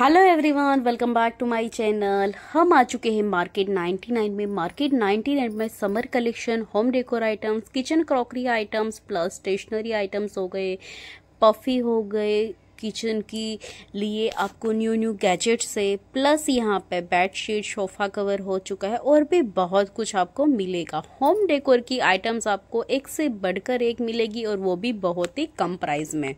hello everyone welcome back to my channel हम आ चुके हैं मार्केट 99 में मार्केट 99 में summer collection home decor items kitchen crockery items plus stationery items हो गए पफी हो गए किचन की लिए आपको न्यू न्यू गैजेट्स है प्लस यहाँ पे बेडशीट सोफ़ा कवर हो चुका है और भी बहुत कुछ आपको मिलेगा होम डेकोर की आइटम्स आपको एक से बढ़कर एक मिलेगी और वो भी बहुत ही कम प्राइस में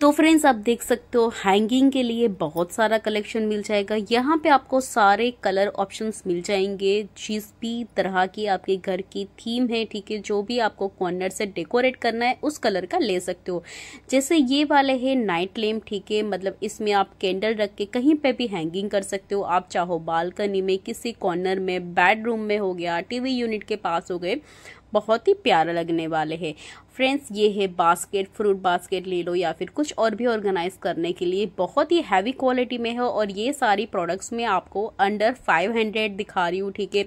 तो फ्रेंड्स आप देख सकते हो हैंगिंग के लिए बहुत सारा कलेक्शन मिल जाएगा यहाँ पे आपको सारे कलर ऑप्शंस मिल जाएंगे जिस भी तरह की आपके घर की थीम है ठीक है जो भी आपको कॉर्नर से डेकोरेट करना है उस कलर का ले सकते हो जैसे ये वाले हैं नाइट लेम ठीक है मतलब इसमें आप कैंडल रख के कहीं पे भी हैंगिंग कर सकते हो आप चाहो बालकनी में किसी कॉर्नर में बेडरूम में हो गया टीवी यूनिट के पास हो गए बहुत ही प्यारा लगने वाले हैं फ्रेंड्स ये है बास्केट फ्रूट बास्केट ले लो या फिर कुछ और भी ऑर्गेनाइज करने के लिए बहुत ही हैवी क्वालिटी में है और ये सारी प्रोडक्ट्स में आपको अंडर 500 दिखा रही हूँ ठीक है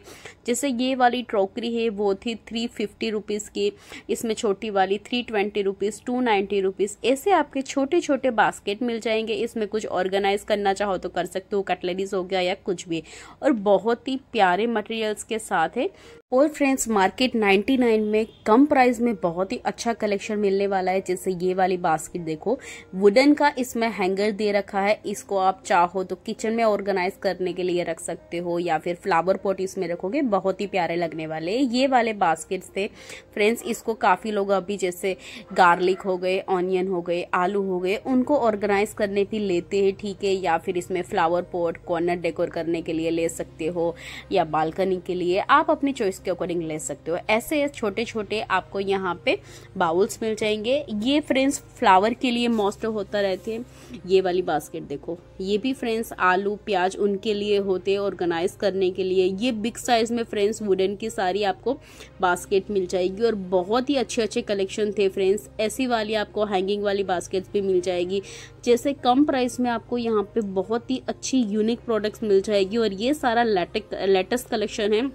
जैसे ये वाली ट्रॉकरी है वो थी थ्री फिफ्टी की इसमें छोटी वाली three twenty rupees two ninety rupees ऐसे आपके छोटे छोटे बास्केट मिल जाएंगे इसमें कुछ ऑर्गेनाइज करना चाहो तो कर सकते हो कटलरीज हो गया या कुछ भी और बहुत ही प्यारे मटेरियल्स के साथ है और फ्रेंड्स मार्केट नाइन में कम प्राइस में बहुत ही अच्छा कलेक्शन मिलने वाला है जैसे ये वाली बास्केट देखो वुडन का इसमें हैंगर दे रखा है इसको आप चाहो तो किचन में ऑर्गेनाइज करने के लिए रख सकते हो या फिर फ्लावर पॉट इसमें रखोगे बहुत ही प्यारे लगने वाले ये वाले बास्केट थे फ्रेंड्स इसको काफ़ी लोग अभी जैसे गार्लिक हो गए ऑनियन हो गए आलू हो गए उनको ऑर्गेनाइज करने भी लेते हैं ठीक है या फिर इसमें फ्लावर पॉट कॉर्नर डेकोर करने के लिए ले सकते हो या बालकनी के लिए आप अपनी चॉइस के अकॉर्डिंग ले सकते हो ऐसे या छोटे छोटे आपको यहाँ पे बाउल्स मिल जाएंगे ये फ्रेंड्स फ्लावर के लिए मोस्ट होता रहते हैं ये वाली बास्केट देखो ये भी फ्रेंड्स आलू प्याज उनके लिए होते हैं ऑर्गेनाइज करने के लिए ये बिग साइज में फ्रेंड्स वुडन की सारी आपको बास्केट मिल जाएगी और बहुत ही अच्छे अच्छे कलेक्शन थे फ्रेंड्स ऐसी वाली आपको हैंगिंग वाली बास्केट भी मिल जाएगी जैसे कम प्राइस में आपको यहाँ पे बहुत ही अच्छी यूनिक प्रोडक्ट्स मिल जाएगी और ये सारा लेटेस्ट कलेक्शन है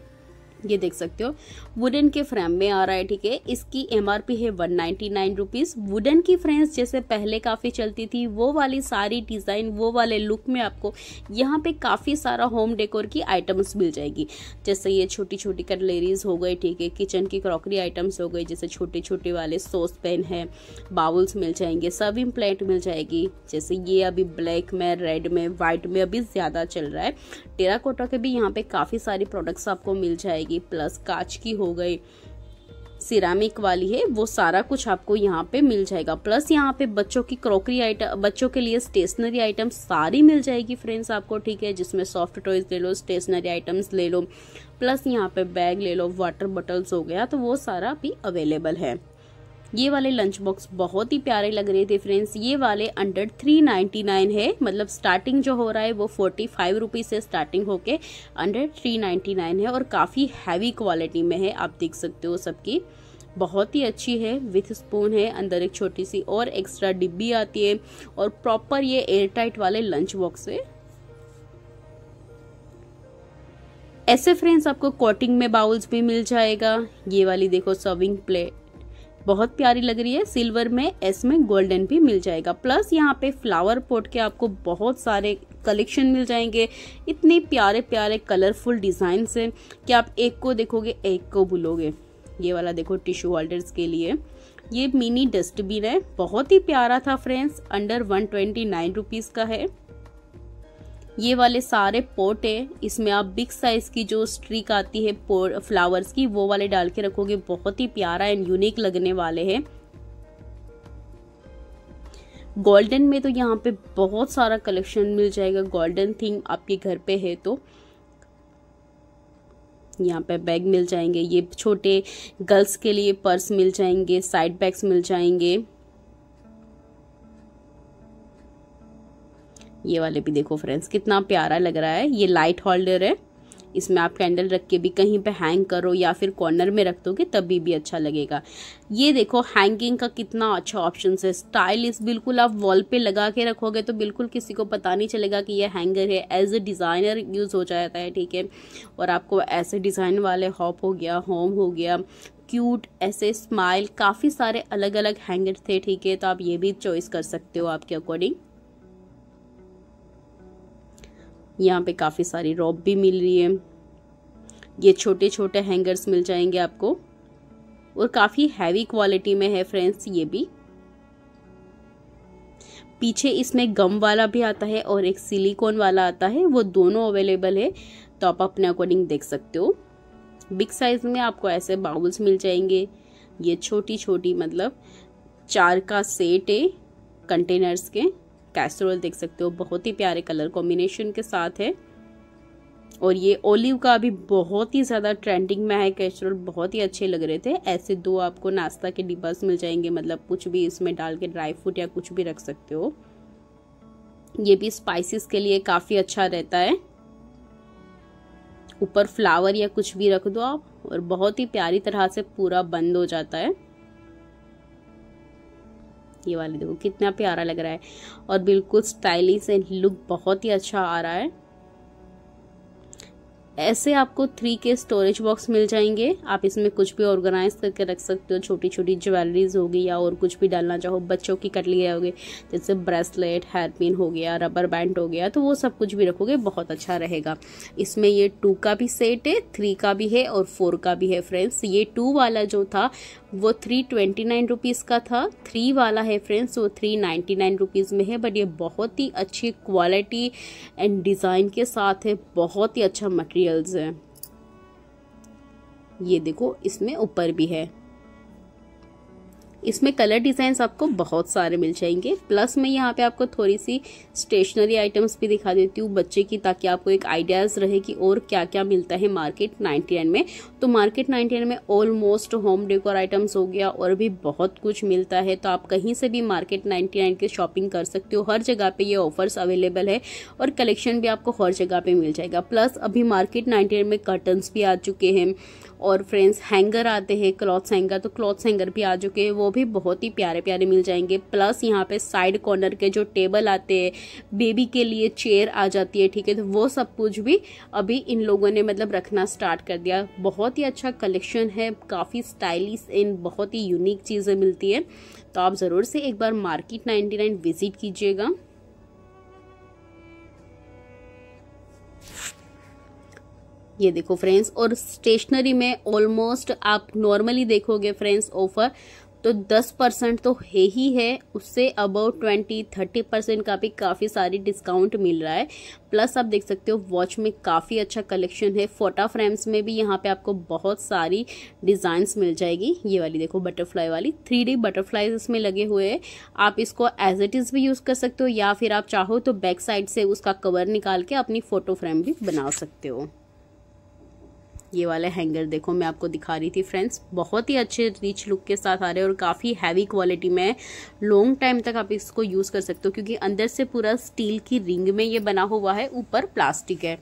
ये देख सकते हो वुडन के फ्रेम में आ रहा है ठीक है इसकी एमआरपी है one ninety nine rupees wooden की फ्रेम्स जैसे पहले काफ़ी चलती थी वो वाली सारी डिज़ाइन वो वाले लुक में आपको यहाँ पे काफ़ी सारा होम डेकोर की आइटम्स मिल जाएगी जैसे ये छोटी छोटी कटलेरीज हो गई ठीक है किचन की क्रॉकरी आइटम्स हो गई जैसे छोटे छोटे वाले सॉस पेन है बाउल्स मिल जाएंगे सर्विंग प्लेट मिल जाएगी जैसे ये अभी ब्लैक में रेड में वाइट में अभी ज़्यादा चल रहा है टेराकोटा के भी यहाँ पे काफ़ी सारी प्रोडक्ट्स आपको मिल जाएगी जाएगी प्लस कांच की हो गई सिरामिक वाली है वो सारा कुछ आपको यहाँ पे मिल जाएगा प्लस यहाँ पे बच्चों की क्रॉकरी आइटम बच्चों के लिए स्टेशनरी आइटम सारी मिल जाएगी फ्रेंड्स आपको ठीक है जिसमें सॉफ्ट टॉयज ले लो स्टेशनरी आइटम्स ले लो प्लस यहाँ पे बैग ले लो वाटर बॉटल्स हो गया तो वो सारा भी अवेलेबल है ये वाले लंच बॉक्स बहुत ही प्यारे लग रहे थे फ्रेंड्स ये वाले अंडर थ्री नाइन्टी नाइन है मतलब स्टार्टिंग जो हो रहा है वो फोर्टी फाइव रुपीज़ से स्टार्टिंग होके अंडर थ्री नाइन्टी नाइन है और काफ़ी हैवी क्वालिटी में है आप देख सकते हो सबकी बहुत ही अच्छी है विथ स्पून है अंदर एक छोटी सी और एक्स्ट्रा डिब्बी आती है और प्रॉपर ये एयर टाइट वाले लंच बॉक्स है ऐसे फ्रेंड्स आपको कोटिंग में बाउल्स भी मिल जाएगा ये वाली देखो सर्विंग प्लेट बहुत प्यारी लग रही है सिल्वर में एस में गोल्डन भी मिल जाएगा प्लस यहाँ पे फ्लावर पोट के आपको बहुत सारे कलेक्शन मिल जाएंगे इतने प्यारे प्यारे कलरफुल डिज़ाइन से कि आप एक को देखोगे एक को भूलोगे ये वाला देखो टिश्यू होल्डर्स के लिए ये मिनी डस्टबिन है बहुत ही प्यारा था friends under one twenty nine rupees का है ये वाले सारे पोट है इसमें आप बिग साइज़ की जो स्ट्रिक आती है फ्लावर्स की वो वाले डाल के रखोगे बहुत ही प्यारा एंड यूनिक लगने वाले हैं गोल्डन में तो यहाँ पे बहुत सारा कलेक्शन मिल जाएगा गोल्डन थिंग आपके घर पे है तो यहाँ पे बैग मिल जाएंगे ये छोटे गर्ल्स के लिए पर्स मिल जाएंगे साइड बैग्स मिल जाएंगे ये वाले भी देखो फ्रेंड्स कितना प्यारा लग रहा है ये लाइट होल्डर है इसमें आप कैंडल रख के भी कहीं पे हैंग करो या फिर कॉर्नर में रख दोगे तभी भी अच्छा लगेगा ये देखो हैंगिंग का कितना अच्छा ऑप्शन है स्टाइलिश बिल्कुल आप वॉल पे लगा के रखोगे तो बिल्कुल किसी को पता नहीं चलेगा कि ये हैंगर है एज ए डिज़ाइनर यूज़ हो जाता है ठीक है और आपको ऐसे डिज़ाइन वाले हॉप हो गया होम हो गया क्यूट ऐसे स्माइल काफ़ी सारे अलग अलग हैंगर थे ठीक है तो आप ये भी चॉइस कर सकते हो आपके अकॉर्डिंग यहाँ पे काफ़ी सारी रॉप भी मिल रही है ये छोटे छोटे हैंगर्स मिल जाएंगे आपको और काफ़ी हैवी क्वालिटी में है फ्रेंड्स ये भी पीछे इसमें गम वाला भी आता है और एक सिलिकॉन वाला आता है वो दोनों अवेलेबल है तो आप अपने अकॉर्डिंग देख सकते हो बिग साइज़ में आपको ऐसे बाउल्स मिल जाएंगे ये छोटी छोटी मतलब चार का सेट है कंटेनर्स के कैसरोल देख सकते हो बहुत ही प्यारे कलर कॉम्बिनेशन के साथ है और ये ओलिव का अभी बहुत ही ज़्यादा ट्रेंडिंग में है कैसरोल बहुत ही अच्छे लग रहे थे ऐसे दो आपको नाश्ता के डिब्बास मिल जाएंगे मतलब कुछ भी इसमें डाल के ड्राई फ्रूट या कुछ भी रख सकते हो ये भी स्पाइसेस के लिए काफ़ी अच्छा रहता है ऊपर फ्लावर या कुछ भी रख दो आप और बहुत ही प्यारी तरह से पूरा बंद हो जाता है ये वाले देखो कितना प्यारा लग रहा है और बिल्कुल स्टाइलिश एंड लुक बहुत ही अच्छा आ रहा है ऐसे आपको थ्री के स्टोरेज बॉक्स मिल जाएंगे आप इसमें कुछ भी ऑर्गेनाइज करके रख सकते हो छोटी छोटी ज्वेलरीज होगी या और कुछ भी डालना चाहो बच्चों की लिया होगी जैसे ब्रेसलेट हेयर पिन हो गया रबर बैंड हो गया तो वो सब कुछ भी रखोगे बहुत अच्छा रहेगा इसमें ये टू का भी सेट है थ्री का भी है और फोर का भी है फ्रेंड्स ये टू वाला जो था वो थ्री ट्वेंटी नाइन रुपीज़ का था थ्री वाला है फ्रेंड्स वो थ्री नाइन्टी नाइन रुपीज़ में है बट ये बहुत ही अच्छी क्वालिटी एंड डिज़ाइन के साथ है बहुत ही अच्छा मटेरियल्स है ये देखो इसमें ऊपर भी है इसमें कलर डिज़ाइंस आपको बहुत सारे मिल जाएंगे प्लस मैं यहाँ पे आपको थोड़ी सी स्टेशनरी आइटम्स भी दिखा देती हूँ बच्चे की ताकि आपको एक आइडियाज़ रहे कि और क्या क्या मिलता है मार्केट नाइन्टी में तो मार्केट नाइन्टी में ऑलमोस्ट होम डेकोर आइटम्स हो गया और भी बहुत कुछ मिलता है तो आप कहीं से भी मार्केट नाइन्टी की शॉपिंग कर सकते हो हर जगह पर ये ऑफर्स अवेलेबल है और कलेक्शन भी आपको हर जगह पर मिल जाएगा प्लस अभी मार्केट नाइन्टी में कर्टन्स भी आ चुके हैं और फ्रेंड्स हैंगर आते हैं क्लॉथ्स हैंगर तो क्लॉथ्स हैंगर भी आ चुके हैं वो भी बहुत ही प्यारे प्यारे मिल जाएंगे प्लस यहाँ पे साइड कॉर्नर के जो टेबल आते हैं बेबी के लिए चेयर आ जाती है ठीक है तो वो सब कुछ भी अभी इन लोगों ने मतलब रखना स्टार्ट कर दिया बहुत ही अच्छा कलेक्शन है काफ़ी स्टाइलिश एंड बहुत ही यूनिक चीज़ें मिलती है तो आप ज़रूर से एक बार मार्केट नाइन्टी विज़िट कीजिएगा ये देखो फ्रेंड्स और स्टेशनरी में ऑलमोस्ट आप नॉर्मली देखोगे फ्रेंड्स ऑफर तो 10 परसेंट तो है ही है उससे अबाउट 20 30 परसेंट का भी काफ़ी सारी डिस्काउंट मिल रहा है प्लस आप देख सकते हो वॉच में काफ़ी अच्छा कलेक्शन है फोटा फ्रेम्स में भी यहाँ पे आपको बहुत सारी डिज़ाइंस मिल जाएगी ये वाली देखो बटरफ्लाई वाली थ्री डी बटरफ्लाइज इसमें लगे हुए हैं आप इसको एज इट इज़ भी यूज़ कर सकते हो या फिर आप चाहो तो बैक साइड से उसका कवर निकाल के अपनी फ़ोटो फ्रेम भी बना सकते हो ये वाला हैंगर देखो मैं आपको दिखा रही थी फ्रेंड्स बहुत ही अच्छे रिच लुक के साथ आ रहे हैं और काफ़ी हैवी क्वालिटी में है लॉन्ग टाइम तक आप इसको यूज़ कर सकते हो क्योंकि अंदर से पूरा स्टील की रिंग में ये बना हुआ है ऊपर प्लास्टिक है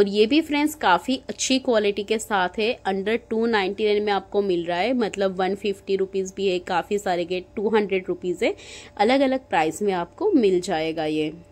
और ये भी फ्रेंड्स काफ़ी अच्छी क्वालिटी के साथ है अंडर टू नाइन्टी नाइन में आपको मिल रहा है मतलब वन फिफ्टी रुपीज़ भी है काफ़ी सारे के टू हंड्रेड रुपीज़ है अलग अलग प्राइस में आपको मिल जाएगा ये